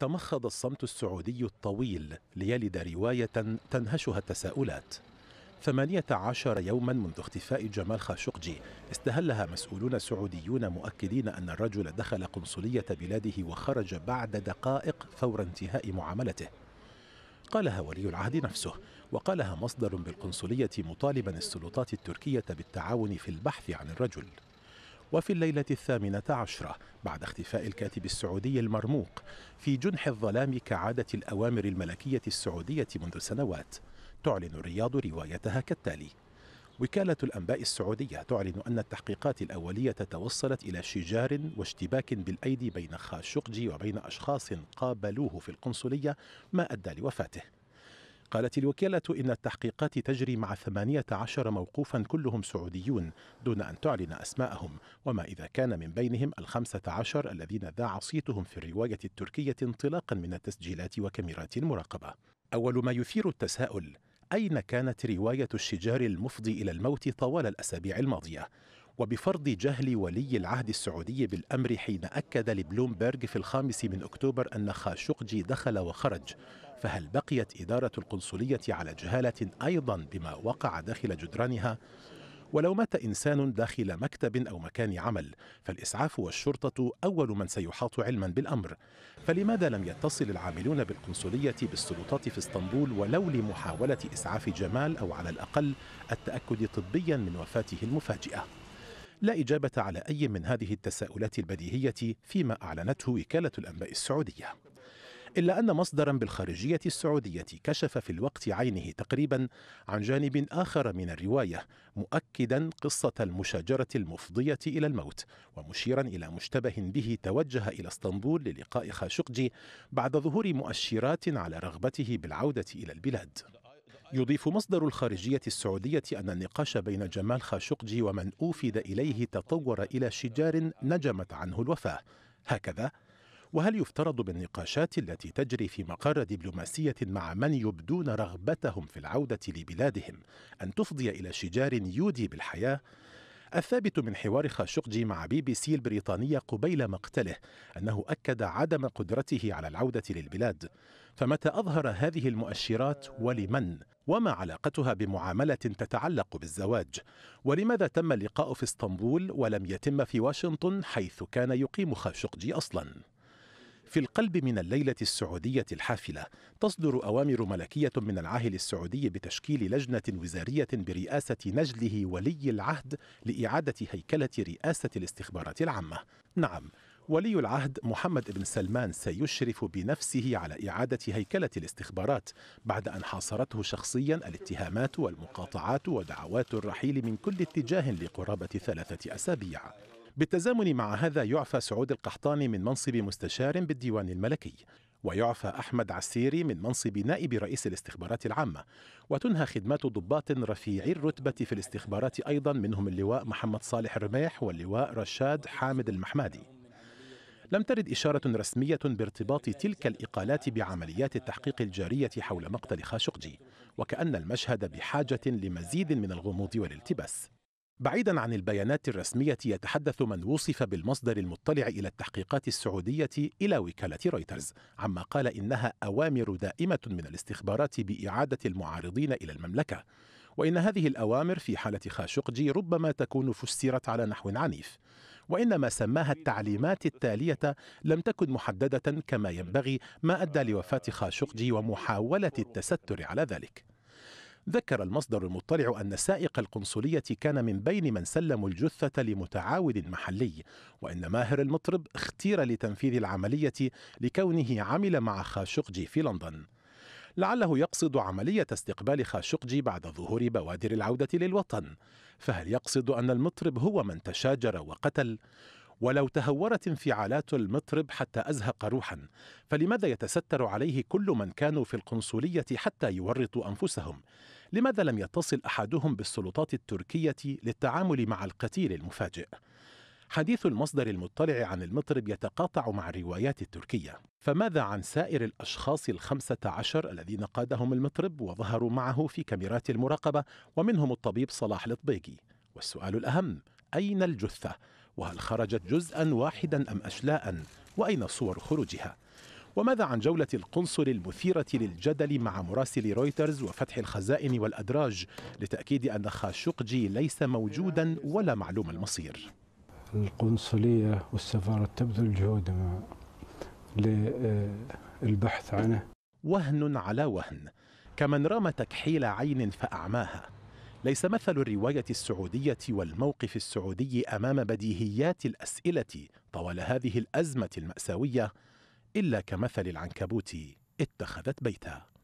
تمخض الصمت السعودي الطويل ليلد رواية تنهشها التساؤلات 18 يوما منذ اختفاء جمال خاشقجي استهلها مسؤولون سعوديون مؤكدين أن الرجل دخل قنصلية بلاده وخرج بعد دقائق فور انتهاء معاملته قالها ولي العهد نفسه وقالها مصدر بالقنصلية مطالبا السلطات التركية بالتعاون في البحث عن الرجل وفي الليلة الثامنة عشرة بعد اختفاء الكاتب السعودي المرموق في جنح الظلام كعادة الأوامر الملكية السعودية منذ سنوات تعلن الرياض روايتها كالتالي وكالة الأنباء السعودية تعلن أن التحقيقات الأولية توصلت إلى شجار واشتباك بالأيدي بين خاشقجي وبين أشخاص قابلوه في القنصلية ما أدى لوفاته قالت الوكالة إن التحقيقات تجري مع 18 موقوفا كلهم سعوديون دون أن تعلن أسماءهم وما إذا كان من بينهم الخمسة عشر الذين ذاع صيتهم في الرواية التركية انطلاقا من التسجيلات وكاميرات المراقبة أول ما يثير التساؤل أين كانت رواية الشجار المفضي إلى الموت طوال الأسابيع الماضية؟ وبفرض جهل ولي العهد السعودي بالأمر حين أكد لبلومبرغ في الخامس من أكتوبر أن خاشقجي دخل وخرج فهل بقيت إدارة القنصلية على جهالة أيضا بما وقع داخل جدرانها؟ ولو مات إنسان داخل مكتب أو مكان عمل فالإسعاف والشرطة أول من سيحاط علما بالأمر فلماذا لم يتصل العاملون بالقنصلية بالسلطات في اسطنبول ولو لمحاولة إسعاف جمال أو على الأقل التأكد طبيا من وفاته المفاجئة لا إجابة على أي من هذه التساؤلات البديهية فيما أعلنته وكالة الأنباء السعودية إلا أن مصدرا بالخارجية السعودية كشف في الوقت عينه تقريبا عن جانب آخر من الرواية مؤكدا قصة المشاجرة المفضية إلى الموت ومشيرا إلى مشتبه به توجه إلى اسطنبول للقاء خاشقجي بعد ظهور مؤشرات على رغبته بالعودة إلى البلاد يضيف مصدر الخارجية السعودية أن النقاش بين جمال خاشقجي ومن أوفد إليه تطور إلى شجار نجمت عنه الوفاة هكذا وهل يفترض بالنقاشات التي تجري في مقر دبلوماسية مع من يبدون رغبتهم في العودة لبلادهم أن تفضي إلى شجار يودي بالحياة؟ الثابت من حوار خاشقجي مع بي بي سي البريطانية قبيل مقتله أنه أكد عدم قدرته على العودة للبلاد فمتى أظهر هذه المؤشرات ولمن؟ وما علاقتها بمعاملة تتعلق بالزواج؟ ولماذا تم اللقاء في اسطنبول ولم يتم في واشنطن حيث كان يقيم خاشقجي أصلاً؟ في القلب من الليلة السعودية الحافلة تصدر أوامر ملكية من العاهل السعودي بتشكيل لجنة وزارية برئاسة نجله ولي العهد لإعادة هيكلة رئاسة الاستخبارات العامة نعم ولي العهد محمد بن سلمان سيشرف بنفسه على إعادة هيكلة الاستخبارات بعد أن حاصرته شخصيا الاتهامات والمقاطعات ودعوات الرحيل من كل اتجاه لقرابة ثلاثة أسابيع بالتزامن مع هذا يعفى سعود القحطاني من منصب مستشار بالديوان الملكي ويعفى أحمد عسيري من منصب نائب رئيس الاستخبارات العامة وتنهى خدمات ضباط رفيعي الرتبة في الاستخبارات أيضا منهم اللواء محمد صالح الرميح واللواء رشاد حامد المحمادي لم ترد إشارة رسمية بارتباط تلك الإقالات بعمليات التحقيق الجارية حول مقتل خاشقجي وكأن المشهد بحاجة لمزيد من الغموض والالتباس بعيدا عن البيانات الرسمية يتحدث من وصف بالمصدر المطلع إلى التحقيقات السعودية إلى وكالة رويترز عما قال إنها أوامر دائمة من الاستخبارات بإعادة المعارضين إلى المملكة وإن هذه الأوامر في حالة خاشقجي ربما تكون فسرت على نحو عنيف وإن ما سماها التعليمات التالية لم تكن محددة كما ينبغي ما أدى لوفاة خاشقجي ومحاولة التستر على ذلك ذكر المصدر المطلع أن سائق القنصلية كان من بين من سلموا الجثة لمتعاود محلي وإن ماهر المطرب اختير لتنفيذ العملية لكونه عمل مع خاشقجي في لندن لعله يقصد عملية استقبال خاشقجي بعد ظهور بوادر العودة للوطن فهل يقصد أن المطرب هو من تشاجر وقتل؟ ولو تهورت انفعالات المطرب حتى أزهق روحا فلماذا يتستر عليه كل من كانوا في القنصلية حتى يورطوا أنفسهم؟ لماذا لم يتصل احدهم بالسلطات التركيه للتعامل مع القتيل المفاجئ حديث المصدر المطلع عن المطرب يتقاطع مع الروايات التركية فماذا عن سائر الأشخاص الخمسة عشر الذين قادهم المطرب وظهروا معه في كاميرات المراقبة ومنهم الطبيب صلاح الطبيقي والسؤال الأهم أين الجثة؟ وهل خرجت جزءا واحدا أم أشلاء؟ وأين صور خروجها؟ وماذا عن جولة القنصل المثيرة للجدل مع مراسل رويترز وفتح الخزائن والأدراج لتأكيد أن خاشقجي ليس موجودا ولا معلوم المصير القنصلية والسفارة تبذل جهود للبحث عنه وهن على وهن كمن رام تكحيل عين فأعماها ليس مثل الرواية السعودية والموقف السعودي أمام بديهيات الأسئلة طوال هذه الأزمة المأساوية إلا كمثل العنكبوت اتخذت بيتا